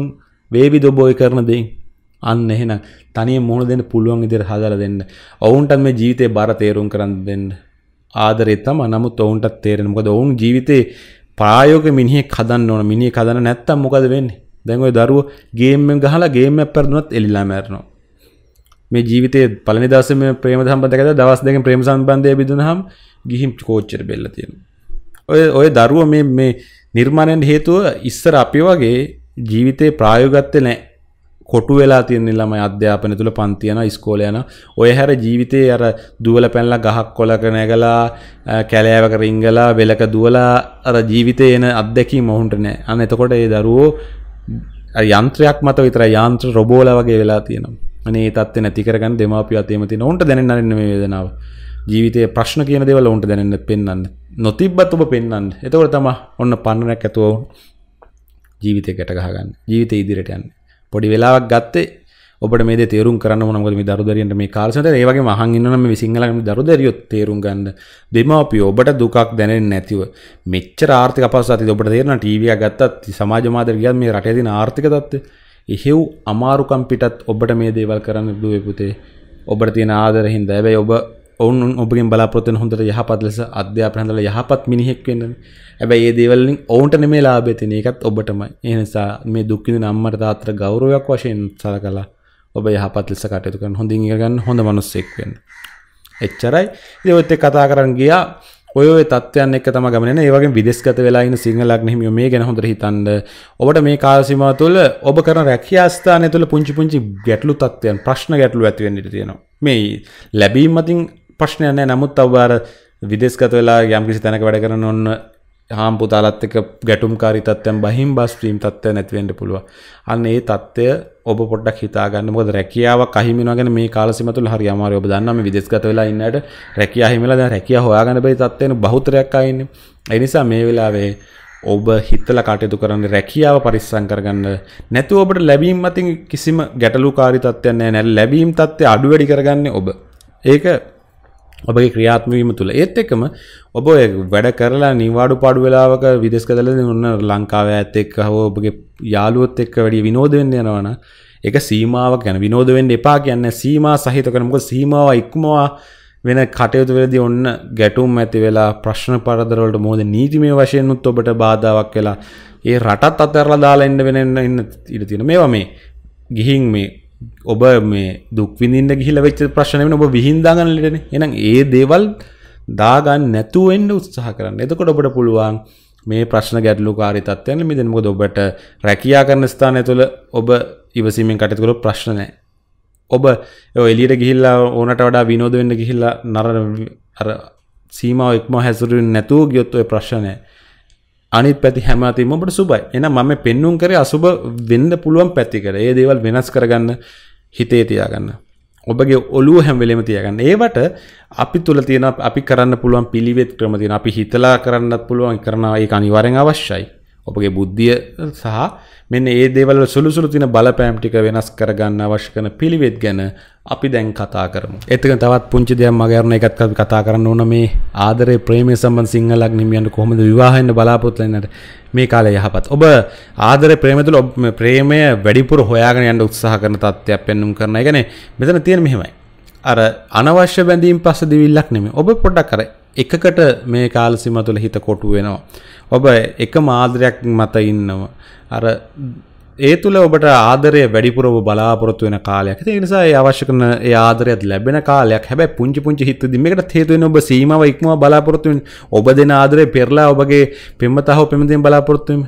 වේවිද ඔබ ඔය කරන දේ? අන්න එහෙනම් තනියම මුහුණ දෙන්න පුළුවන් විදිහට හදලා දෙන්න. ඔවුන්ට මේ ජීවිතේ බාර තේරුම් කරන් දෙන්න. ආදරේ තමයි. නමුත් ඔවුන්ට තේරෙන මොකද ඔවුන් ජීවිතේ ප්‍රායෝගික මිනිහෙක් හදන්න ඕන. මිනිහෙක් හදන්න නැත්තම් මොකද වෙන්නේ? දැන්ඔය දරුව ගේම ගහලා ගේම පැරදුනත් එල්ලා මෑරනවා මේ ජීවිතය පලනි දසම ප්‍රේම සම්බන්ධකද දවස් දෙක ප්‍රේම සම්බන්ධය බිදුනහම් ගිහිම් කෝච්චර බෙල්ල තියෙන ඔය ඔය දරුව මේ මේ නිර්මාණයෙන් හේතුව ඉස්සර අපි වගේ ජීවිතය ප්‍රායෝගත්තය නෑ කොටු වෙලා තියන්නේ ළම අධ්‍යාපන තුළ පන්තියන ස්කෝල යන ඔය හැර ජීවිතය අර දුවල පැනලා ගහක් කොලක නැගලා කැලෑවක රිංගලා වෙලක දුවලා අර ජීවිතය එන අත්දැකීම ඔහුන්ට නෑ අන්න එතකොට ඒ දරුවෝ යන්ත්‍රයක් මත විතර යන්ත්‍ර රොබෝල වගේ වෙලා තියෙනවා අනේ තත්ත්ව නැතිකරගන්න දෙමාපිය අතේම තියෙන උන්ට දැනෙන්න මේ වේදනාව ජීවිතයේ ප්‍රශ්න කියන දේවල් උන්ට දැනෙන්න පෙන්වන්න නොතිබ්බත් ඔබ පෙන්වන්න එතකොට තමයි ඔන්න පන්නනක් ඇතුව ජීවිතේ ගැට ගහගන්න ජීවිතේ ඉදිරියට යන්න පොඩි වෙලාවක් ගත්තේ ඔබට මේ තේරු කරන්න මොකද මේ දරුදරයන්ට මේ කාලසට ඒවගේ මහන් ඉන්නම සිංහලම දරුදරියොත් තේරුම් ගන්න දෙමවපිය ඔබට දුකක් දැනෙන් නැතිව මෙච්ච ආර්ථික පස්ස අති ඔබට තේරන ටීවිය ගත්තත් සමාජමාද ගියත් මේ රටයතින ආර්ථික තත්ව එහෙව් අමාරුකම් පිටත් ඔබට මේ දේවල් කරන්න දුවපුතේ ඔබට තියෙන ආදරහින්ද ඇබැයි ඔබ ඔවුන් ඔබගෙන් බලාපොත්තෙන් හොඳට යහපත් ලෙස අධ්‍යාපනහඳල යහපත් මිනිහෙක් වෙන්න ඇබැයි ඒ දේවල්ලින් ඔවුන්ට නෙමේ ලාබේ තින එකත් ඔබටම එනිසා මේ දුක්කිද නම්මට තාත්‍ර ගෞරවයක් වශයෙන් සල කලා ඔබ යහපත් ලෙස කටයුතු කරන හොඳින් ඉගෙන හොඳ මනුස්සෙක් වෙන්න. එච්චරයි. ඉතින් ඔයත් කතා කරන් ගියා. ඔය ඔය තත්ත්වයන් එක්ක තමයි ගමන ඒ වගේ විදේශගත වෙලා ඉන්න සිංහලක් හිමියෝ මේ ගැන හොඳට හිතන්න. ඔබට මේ කාල සීමාව තුළ ඔබ කරන රැකියා ස්ථානය තුළ පුංචි පුංචි ගැටලු තත්ත්වයන් ප්‍රශ්න ගැටලු ඇති වෙන්න ඉඩ තියෙනවා. මේ ලැබීම් අතින් ප්‍රශ්නයක් නැහැ. නමුත් අර විදේශගත වෙලා යම් කිසි තැනක වැඩ කරන ඔන්න හාම් පුතාලත් එක ගැටුම් කාරි තත්වයන් බහිම් බස් ්‍රීම් තත්වය නැතිවෙන්ට පුළුව අන්න ඒ තත්ත්වය ඔබ පොඩක් හිතාගන්න මොද රැකියාව කහිමනගෙන මේ කාලසිමතුල හරි අමාර ඔබ දන්නම විදෙස්ගත වෙලා ඉන්නට රැකියා හිමලා දැ රැකිය හොයාගන්න බයි තත්වයන බහතරයක් අයින්න එනිසා මේ වෙලාවේ ඔබ හිතල කටයුතු කරන්න රැකියාව පරිස්සං කරගන්න නැතු ඔබට ලැබීම් මතින් කිසිම ගැටලු කාරි තත්වයන්නේ නැ ලැබීම් තත්ත්ය අඩුවැඩි කරගන්න ඔබ ඒක ඔබගේ ක්‍රියාත්මවීම තුළ ඒත් එක්කම ඔබ වැඩ කරලා නිවාඩු පාඩු වෙලාවක විදෙස් කදල ඔන්න ලංකාව ඇත් එක්ක හෝ ඔබගේ යාළුවොත් එක්ක වැඩිය විනෝදවෙන්න යනවන එක සීමාවක් ගැන විනෝදවෙන්න එපා කියන්න සීමා සහිත කරනක සීමාව ඉක්මවා වෙන කටයුතු වෙලදී ඔන්න ගැටුම් ඇති වෙලා ප්‍රශ්න පරදරවලට මොහොද නීතිමය වශයෙන්ුත් ඔබට බාධාවක් වෙලා ඒ රටත් අතරලා දාලා එන්න වෙන ඉන්න ඉඩ තියෙන මේවා මේ ගිහින් මේ ඔබ මේ දුක්විඳින්න ගිහිල වෙච්ච ප්‍රශ්නයෙන් ඔබ විහින්දාගන්නලටන එනම් ඒ දේවල් දාගන්න නැතුවෙන්ඩ උත්සාහ කරන්න එතකොට ඔබට පුළුවන් මේ ප්‍රශ්න ගැටලු කාරිතත්වයන මිදන් මොද ඔබට රැකයා කරන ස්ථානය තුළ ඔබ ඉවසීමෙන් කටතුළ ප්‍රශ්නනෑ ඔබ එලියට ගිහිල්ලා ඕනට වඩා විනෝද වෙන්න ගිහිල්ලා නර අර සීමාව එක්ම හැසුරින් නැතුූ ගියොත්තුව ප්‍රශ්නය අනිත් පැති හැමතිම ඔබට සුබයි එන මම පෙන්නුම් කරේ අසුබ වෙන්න පුළුවන් පැති කර ඒ දේවල් වෙනස් කරගන්න හිතේ තියාගන්න ඔබගේ ඔලුව හැම්වෙලෙම තියගන්න ඒවට අපි තුළ තියෙන අපි කරන්න පුළුවන් පිළිවෙත් ක්‍රමතින අපි හිතලා කරන්නත් පුළුවන් කරනවා ඒ අනිවරෙන් අවශ්‍යයි ඔබගේ බුද්ධිය සහ මෙන්න ඒ දේවල් සුළුසුළු තින බලපෑම් ටික වෙනස් කරගන්න අවශ්‍ය කරන පිළිවෙත් ගැන අපි දැන් කතා කරමු. එතක තවත් පුංචි දෙයක් මගේ අරන එකත් අපි කතා කරන්න ඕන මේ ආදරේ ප්‍රේමය සම්බන්ධ සිංහලක් නිමියන්න කොහොමද විවාහ වෙන්න බලාපොරොත්තු වෙන්නට මේ කාලේ යහපත්. ඔබ ආදරේ ප්‍රේමය තුළ ඔබ ප්‍රේමය වැඩිපුර හොයාගෙන යන්න උත්සාහ කරන තත්ත්වයක් පෙන්වුම් කරන. ඒ කියන්නේ මෙතන තියෙන මෙහෙමයි. අර අනවශ්‍ය බැඳීම් පස්ස දිවිල්ලක් නෙමෙයි. ඔබ පොඩ්ඩක් අර එකකට මේ කාලසිම තුළ හිත කොටු වෙනවා. ඔබ එක මාදරයක් මත ඉන්නව. අර ඒ තුළ ඔබට ආදරය වැඩිපුරව බලාපොරොත්තු වෙන කාලයක්. ඒ නිසා ඒ අවශ්‍ය කරන ඒ ආදරයත් ලැබෙන කාලයක්. හැබැයි පුංචි පුංචි හිතදී මේකට හේතු වෙන ඔබ සීමාව ඉක්මව බලාපොරොත්තු වෙන ඔබ දෙන ආදරය පෙරලා ඔබගේ පෙම්වතා හෝ පෙම්වතියන් බලාපොරොත්තු වීම.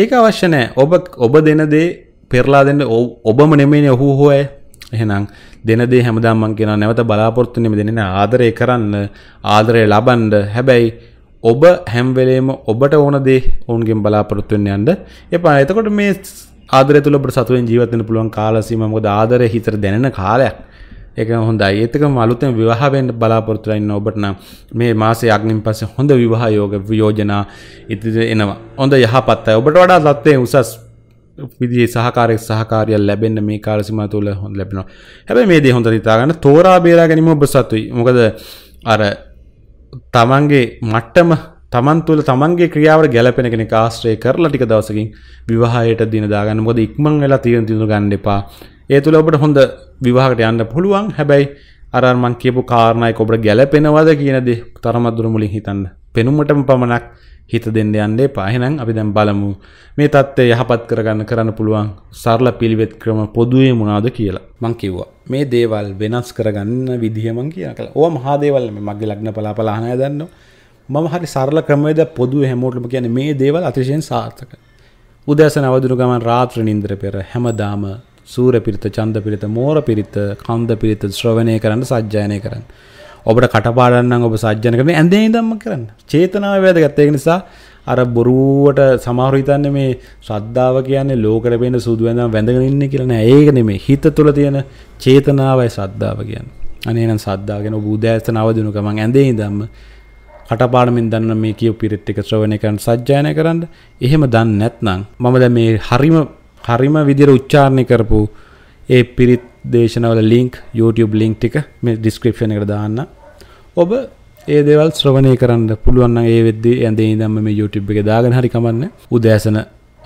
ඒක අවශ්‍ය නැහැ. ඔබ ඔබ දෙන දේ පෙරලා දෙන්න ඔබම නෙමෙයිනේ ඔහු හොය එහෙනම් දෙන දේ හැමදාම මම කියනවා නැවත බලාපොරොත්තු වෙන්නේ දෙන්නේ ආදරය කරන්න ආදරය ලබන්න හැබැයි ඔබ හැම වෙලේම ඔබට ඕන දේ ඔවුන්ගෙන් බලාපොරොත්තු වෙන්න යන්න එපා. එතකොට මේ ආදරය තුල ඔබට සතුටින් ජීවත් වෙන්න පුළුවන් කාල සීමාව මොකද ආදරය හිතට දැනෙන කාලයක්. ඒක හොඳයි ඒතකම අලුතෙන් විවාහවෙන්ට බලාපොරොත්තුලා ඉන්න ඔබට නම් මේ මාසේ අග්නින් පස්සේ හොඳ විවාහ යෝග යෝජනා ඉදිරියට එනවා. හොඳ යහපත් අය ඔබට වඩා තත්ත්වයේ උසස් විදිේ සහකාරය සහකාරය ලැබෙන්න්න මේ කාලසිම තුළ හොඳ ලැබෙනවා හැබැ මේ දේ හොඳ හිතාගන්න තෝරා බේරා ගැනීම ඔබ සතුයි මොකද අර තමන්ගේ මට්ටම තමන් තුළ තමන්ගේ ක්‍රියාවට ගැලපෙන කෙන කාශ්‍රය කරලා ටික දවසකින් විවාහයට දින දාගන්න මොද ඉක්මං වෙලා තීරණ තියුණු ගන්න එපා ඒ තුළ ඔබට හොඳ විවාහකට යන්න පුළුවන් හැබැයි අර මං කියපු කාරණයි ඔබට ගැලපෙනවද කියනද තරමත් දුර මුලින් හිතන්න පෙනුමටම පමණක් හිත දෙන්න යන්නේ පාහෙනම් අපි දැම් බලමු මේ තත්ත්වය යහපත් කරගන්න කරන්න පුළුවන් සරල පිළිවෙත් ක්‍රම පොදුවේ මුණාද කියලා මං කිව්වා මේ දේවල් වෙනස් කරගන්න විදිහමං කිය කල ඕ මහාදේවල් මගේ ලග්න පලාපලාහනය දන්න මම හරි සරල ක්‍රමේද පොදු හැමෝටම කියන මේ දේවල් අතිශයෙන් සාර්ථක උදෑසන අවදුරු ගමන් රාත්‍ර නින්ද්‍ර පෙර හැමදාම සූර පිරිත චන්ද පිරිත මෝර පිරිත කන්ද පිරිත ශ්‍රවණය කරන්න සජ්ජායනය කරන්න ඔබට කටපාඩන්න ඔබ සජ්ජන කරන ඇඳේ දම්ම කරන්න චේතනාව වැද ගත්තයක නිසා අර බොරුවට සමාරහිතන්න මේ ශ්‍රද්ධාව කියන්නේ ලෝකට පෙන සුදුවඳම් වැඳගෙන ඉන්න කියලන ඒක නෙමේ හිත තුළ තියෙන චේතනාවයි සද්ධාව කියන්න අනේනම් සද්ධාගෙන බූදෑස්ත නවදනු ගමන් ඇඳේ දම්ම කටපාඩමින් දන්න මේ කියව පිරිත් එක ශ්‍රවණය කරන්න සජ්ජායනය කරන්න එහෙම දන්න නැත්නම් මම දැන් මේ හරිම හරිම විදිහට උච්චාරණය කරපු ඒ පිරිත් දේශනවල ලිංක් YouTube ලිංක් ටික මේ ඩිස්ක්‍රිප්ෂන් එකට දාන්න. ඔබ ඒ දේවල් ශ්‍රවණය කරන්න පුළුවන් නම් ඒ වෙද්දී ඇඳේ ඉඳන්ම මේ YouTube එකේ දාගෙන හරි කමන්නේ. උදෑසන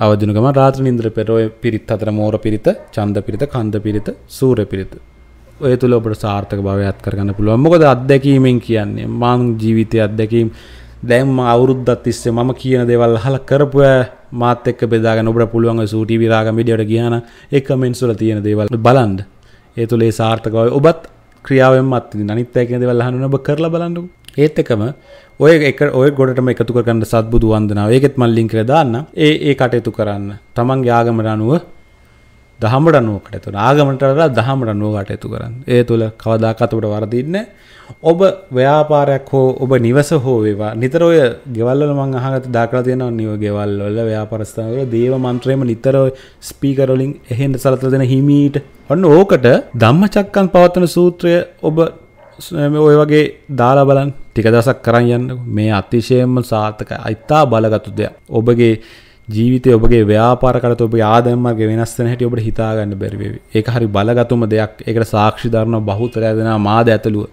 අවදින ගමන් රාත්‍රී නින්දර පෙර ඔය පිරිත් හතර මෝර පිරිත, ඡන්ද පිරිත, කන්ද පිරිත, සූර්ය පිරිත. ඔය තුල ඔබට සාර්ථක භාවයක් කරගන්න පුළුවන්. මොකද අත්දැකීමෙන් කියන්නේ මං ජීවිතයේ අත්දැකීම් දැන් අවුරුද්දක් තිස්සේ මම කියන දේවල් අහලා කරපු මාත් එක්ක බෙදාගෙන ඔබට පුළුවන් ඔය සූටි විරාගම් වීඩියෝට ගියානම් ඒ කමෙන්ට්ස් වල තියෙන දේවල් බලන්න. ඒ තුළේ සාර්ථකව ඔබත් ක්‍රියාවෙන් මත් අනිත්තයක දෙවල් හන්න ඔබ කරලා බලන්නු ඒත් එකම ඔය එක ඔය ගොඩටම එකතු කරන්න සත්බුදු වන්දනාව ඒකෙත් මල්ලින් කර දාන්න ඒ ඒ කටයුතු කරන්න තමන් යාගමට අනුව දහමට අනුවකට ඇතුන ආගමටලා දහමට අනුවකට ඇතු කරන්න ඒ තුළ කවදාකතකට වරදින්න ඔබ ව්‍යාපාරයක් හෝ ඔබ නිවස හෝ වේවා නිතර ඔය ගෙවල්ල මං අහගත දාකලා තියෙනවා නිව ගෙවල්වල ව්‍යාපරස්ථානවල දේව මන්ත්‍රයම නිතර ස්පීකරවලින් එහෙන්ට සලත දෙන හිමීට ඔන්න ඕකට ධම්මචක්කන් පවත්වන සූත්‍රය ඔබ ඔය වගේ දාලා බලන් ටික දසක් කරන් යන්න මේ අතිශයම සාර්ථක අයිතා බලගතු දෙයක් ඔබගේ ජීවිත ඔබගේ ව්‍යාපාරකට ඔබ ආදම්මගේ වෙනස්සන හැට ඔබට හිතාගන්න බැරිවේවි එක හරි බලගතුම දෙයක් එකට සාක්ෂිධරණ බහුතරය දෙෙන මාද ඇතළුව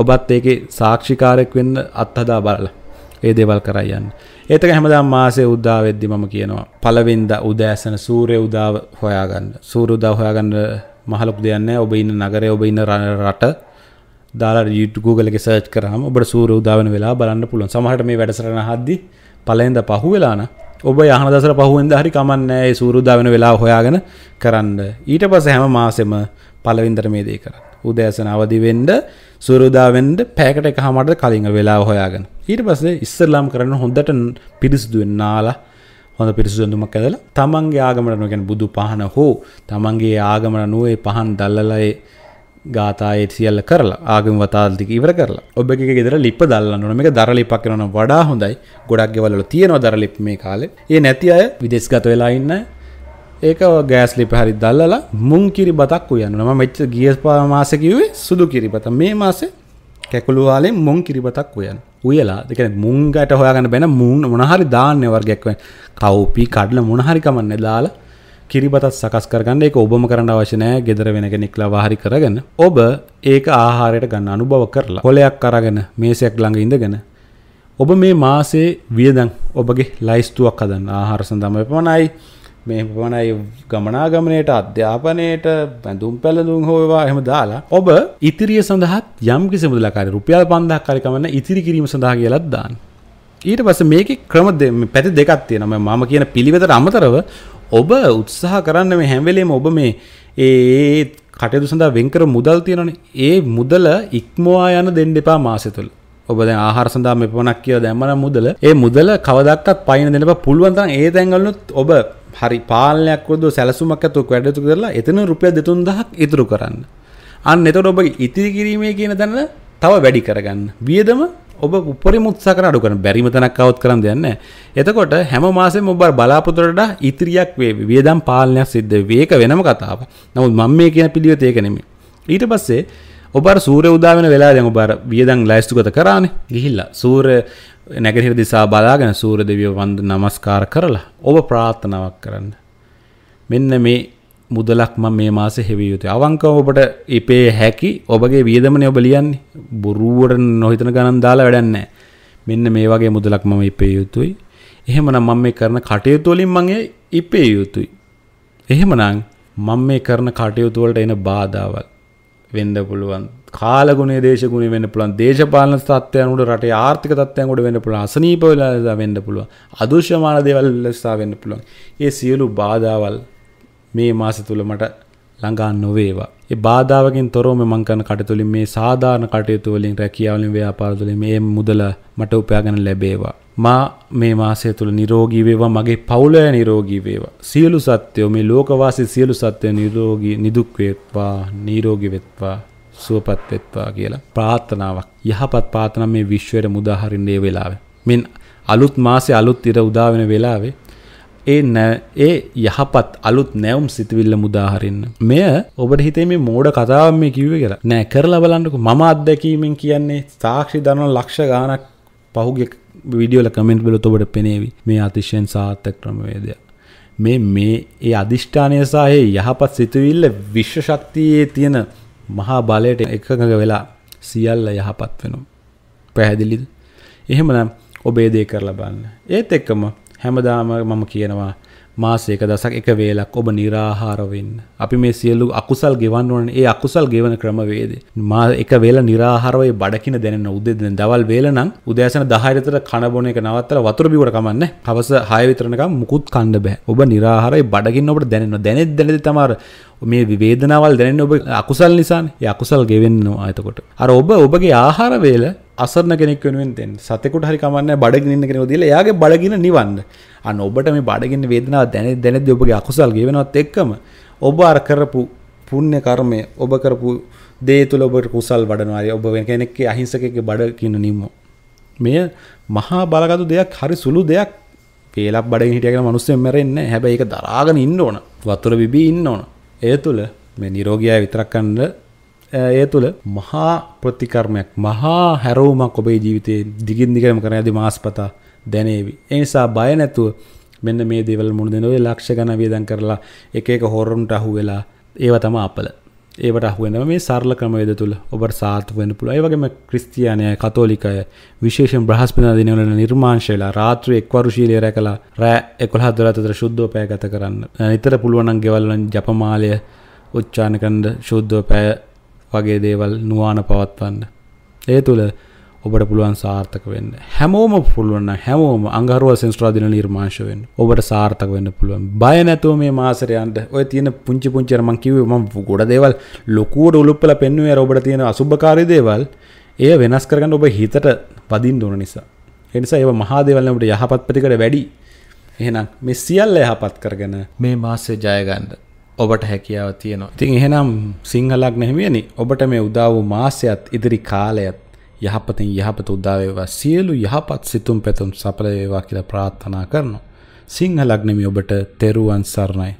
ඔබත් ඒක සාක්ෂිකාරෙක් වෙන්න අත්හදා බලල ඒ දෙවල් කරයන්න ඒතක හැමදා මාසේ උද්දා වෙද්දි මම කියනවා පලවෙන්ද උදෑසන සූරය උදාව හොයාගන්න සූරුදාව හොයාගන්න මහලොක් දෙයන්න ඔබ ඉන්න නගරය ඔබ ඉන්න රට දාලා යුටගූගලක සර්ච් කරහම ඔබට සූර උදාවන වෙලා බලන්න පුළුවන් සමහට මේ වැඩසරන හද්දි පලෙන්ද පහු වෙලාන ඔබ යහන දසර පහුවෙන්ද හරි කමන්නෑ සූරුදා වෙන වෙලා හොයාගෙන කරන්න ඊට පස හැම මාසෙම පලවින්දර මේ දේ කරන්න උදෑසන අවදිවෙන්ඩ සුරුදාවෙන්ඩ පැකට එක හමට කලින් වෙලා හොයාගෙන ඊට පස්සේ ඉස්සරලාම් කරන්න හොඳට පිරිසිදුවෙන් නාලා හොඳ පිරිසිදුඳුමක් ඇදලා තමන්ගේ ආගමට නොගැන බුදු පහන හෝ තමන්ගේ ආගමට නුවේ පහන් දල්ලලයේ ගාතායේ සියල්ල කරලා ආගම වතාල්තික ඉවර කරලා ඔබ එක ගෙදර ලිප දල්ලන්න මේක දරලිපක් කරන වඩා හොඳයි ගොඩක් ගෙවල්ල තියෙනවා දරලිප් මේ කාලේ ඒ නැති අය විදෙස්ගත වෙලා ඉන්න ඒක ගෑස් ලිප හරි දල්ලලා මුං කිරි බතක් උයන්න ම මෙච්ච ගියස් පා මාසකිවේ සුදු කිරිබත මේ මාසේ කැකුළුවාලේ මුං කිරිබතක් උයන්න උයලා දෙක මුංගට හොයාගන්න බැන මුන් මොනහරි දාන්න වර්ගයක්ව කව්පි කඩල මොනහරිකමන්න දාලා කිරිබතත් සකස් කරගන්න එක ඔබම කරන්න අවශ්‍යනෑ ගෙදර වෙන කෙනෙක් ලවාහරි කරගෙන ඔබ ඒක ආහාරයට ගන්න අනුභව කරලා කොලයක් අරගෙන මේසයක් ළඟ ඉඳගෙන ඔබ මේ මාසේ වියදන් ඔබගේ ලයිස්තුවක් හදන්න ආහාර සඳම පමණයි මේ පමණයි ගමනාගමනයට අධ්‍යාපනයට බැඳුම් පැලඳුම් හෝවා එහෙම දාලා ඔබ ඉතිරිය සඳහත් යම් කිසි මුදලකාරී රුපියල් 5000ක් හරි කමන්න ඉතිරි කිරීම සඳහා කියලාත් දාන්න. ඊට පස්සේ මේකේ ක්‍රම පැති දෙකක් තියෙනවා. මම කියන පිළිවෙතට අමතරව ඔබ උත්සාහ කරන්න මේ හැම්වෙලේම ඔබ මේ ඒ කටයුතු සඳහා වෙන්කර මුදල් තියෙනනේ ඒ මුදල ඉක්මවා යන දෙන්න එපා මාසෙ තුළ ඔබ දැන් ආහාර සඳහා මෙපමණක් කියලා දැම්මනම් මුදල ඒ මුදල කවදාවත් පයින් දෙන්න එපා පුළුවන් තරම් ඒ තැන්වලුත් ඔබ හරි පාලනයක් වද සැලසුමක් ඇතුව වැඩතු කරලා එතන රුපියල් 2000ක් ඉතුරු කරන්න අන්න එතකොට ඔබ ඉතිරි කිරීමේ කියන දන්න තව වැඩි කරගන්න වියදම ඔබ උපරි මුත්සා කර අඩු කරන බැරිම තැනක් අවුත් කරන්න දෙන්න. එතකොට හැම මාසෙම ඔබ බලාපොරොත්තුවට ඉතිරියක් වේවි. වියදම් පාලනයක් සිද්ධ වේක වෙනම කතාවක්. නමුත් මම මේ කියන පිළිවෙත ඒක නෙමෙයි. ඊට පස්සේ ඔබ සූර්ය උදා වෙන වෙලාවෙන් ඔබ වියදම් ලැයිස්තුගත කරානේ. ගිහිල්ලා සූර්ය නැගෙනහිර දිසා බලාගෙන සූර්ය දෙවියන් වන්ද නමස්කාර කරලා ඔබ ප්‍රාර්ථනාවක් කරන්න. මෙන්න මේ මුදලක් මම මේ මාසේ හෙවිය යුතුයි. අවංකව ඔබට ඉපේ හැකි ඔබගේ වියදමනේ ඔබ ලියන්නේ. බොරුවට නොහිතන ගණන් දාලා වැඩක් නැහැ. මෙන්න මේ වගේ මුදලක් මම ඉපේ යුතුයි. එහෙමනම් මම මේ කරන කටයුතු වලින් මම ඉපේ යුතුයි. එහෙමනම් මම මේ කරන කටයුතු වලට එන බාධාවල් වෙන්න පුළුවන්. කාලගුණේ දේශගුණේ වෙන්න පුළුවන්. දේශපාලන තත්ත්වයන් උඩ රටේ ආර්ථික තත්ත්වයන් උඩ වෙන්න පුළුවන්. අසනීප වෙලා වෙන්න පුළුවන්. අදෘශ්‍යමාන දේවල් නිසා වෙන්න පුළුවන්. මේ සියලු බාධාවල් මේ මාස තුළ මට ළඟා නොවේවා. ඒ බාධාවකින් තොරව මම කරන කටයුතුලින් මේ සාධාරණ කටයුතු වලින් රැකියාවලින් ව්‍යාපාර තුළින් මේ මුදල මට උපයාගෙන ලැබේවා. මා මේ මාසය තුළ නිරෝගී වේවා මගේ පවුලය නිරෝගී වේවා. සියලු සත්වයෝ මේ ලෝකවාසී සියලු සත්වයෝ නිරෝගී නිදුක් වේවා, නිරෝගී වෙත්වා, සුවපත් වෙත්වා කියලා ප්‍රාර්ථනාවක්. යහපත් ප්‍රාර්ථනා මේ විශ්වයට මුදාහරින්න මේ වෙලාවේ. මින් අලුත් මාසේ අලුත් ඉර උදා වෙන වෙලාවේ ඒ නෑ ඒ යහපත් අලුත් නැවුම් සිතවිල්ල මුදාහරන්න. මෙය ඔබට හිතේ මේ මෝඩ කතාව මේ කිව්ව කියලා නෑ කරලා බලන්නකු මම අත්දැකීමෙන් කියන්නේ සාක්ෂි දනන ලක්ෂ ගානක් පහුගෙක් විඩියෝල කමෙන්ට් බල ඔබට පෙනේවි මේ අතිශයෙන් සාත්තක් ක්‍රමවේදය. මේ මේ ඒ අධිෂ්ඨානය සහයේ යහපත් සිතුවිල්ල විශ්ව ශක්තියේ තියෙන මහා බලයට එකඟ වෙලා සියල්ල යහපත් වෙනවා. පැහැදිලිද. එහෙමනම් ඔබේ දේ කරලා බන්න. ඒත් එක්කම හැමදාම මම කියනවා මාසයක දසක් එක වේලක් ඔබ निराහාරවෙන්න. අපි මේ සියලු අකුසල් ගෙවන්න ඕන ඒ අකුසල් ගෙවන ක්‍රමවේද. මා එක වේල निराහාරවයි බඩකින දැනෙන උදේ දවල් වේල නම් උදෑසන 10 විතර කන බොන එක නවත්තලා වතුර බිවර කමන්න. හවස 6 විතර නිකන් මුකුත් කන්න බෑ. ඔබ निराහාරයි බඩකින්න ඔබට දැනෙනවා. දැනෙද්ද දැනෙද්දි තමයි මේ වේදනාවල් දැනෙන්නේ ඔබ අකුසල් නිසානේ. ඒ අකුසල් ගෙවෙන්නවා එතකොට. අර ඔබ ඔබගේ ආහාර වේල අසරන කෙනෙක් වෙනුවෙන් දෙන්න සතෙකුට හරි කමන්න බඩගින්න කෙනෙකු දීලා එයාගේ බඩගින්න නිවන්න අන්න ඔබට මේ බඩගින්න වේදනාව දැනෙ දැනෙද්දී ඔබගේ අකුසල් ගෙවෙනවත් එක්කම ඔබ අර කරපු පුණ්‍ය කර්මය ඔබ කරපු දේ තුළ ඔබට කුසල් වඩනවා හරි ඔබ වෙන කෙනෙක්ගේ අහිංසකෙක්ගේ බඩගින්න නිමෝ මෙය මහා බලගතු දෙයක් හරි සුළු දෙයක් පේලක් බඩ හිටියගෙන මනුස්සෙන් මැරෙන්න හැබැයි එක දරාගෙන ඉන්න ඕන වතුර බිබී ඉන්න ඕන ඒ තුළ මේ නිරෝගියය විතරක් කන්න ඒ තුළ මහා ප්‍රතිකර්මයක් මහා හැරෝමක් ඔබේ ජීවිතයේ දිගින් දිගටම කරන යදී මාස්පතා දැනේවි. ඒ නිසා බය නැතුව මෙන්න මේ දේවල් මුණ දෙන ඔය ලක්ෂ ගණන් වියදම් කරලා එක එක හොරොන්ට අහු වෙලා ඒව තමයි අපල. ඒවට අහු වෙනම මේ සරල ක්‍රමවේද තුල ඔබට සාර්ථක වෙන්න පුළුවන්. ඒ වගේම ක්‍රිස්තියානියයි කතෝලිකයි විශේෂයෙන් බ්‍රහස්පතින්දා දිනවල නිර්මාංශයලා රාත්‍රියේ එක්වරු ශීලයේ රැකලා රෑ 11 12 අතර සුද්ධෝ පැය ගත කරන්න. නිතර පුළුවන් නම් ගෙවල් වලින් ජපමාලය උච්චාරණ කරන සුද්ධෝ පැය වගේ දේවල් නුවාන පවත්වන්න. ඒ තුළ ඔබට පුළුවන් සාර්ථක වෙන්න හැමෝම පුළුවන්න හැමෝම අංගරුව සෙන්ස්ට්‍රාධන නිර්මාශවෙන් ඔබට සාර්ථක වෙන්න පුළුවන් බය නැතුව මේ මාසරයන්ට ඔය තියෙන පුංචි පුංචරමං කිවම ගොඩ දේවල් ලොකුවට උළුප්පල පෙන්නුවේ ඔබට තියෙන අසුභකාරි දේවල් එය වෙනස් කරගන්න ඔබ හිතට පදින් දුන නිසා එනිසා ඒ මහාදේවල්ලට යහපත් ප්‍රතිකට වැඩි එහෙනම් මෙ සියල්ල යහපත් කරගෙන මේ මාසේ ජයගන්ඩ ඔබට හැකියාව තියෙනවා. ඉතින් එහෙනම් සිංහලක් නැහිමියනි ඔබට මේ උදා වූ මාසයත් ඉදිරි කාලයත් යහපතින් යහපත උදා වේවා සියලු යහපත් සිතුම් පැතුම් සඵල වේවා කියලා ප්‍රාර්ථනා කරනවා. සිංහලක් නැමි ඔබට තෙරුවන් සරණයි.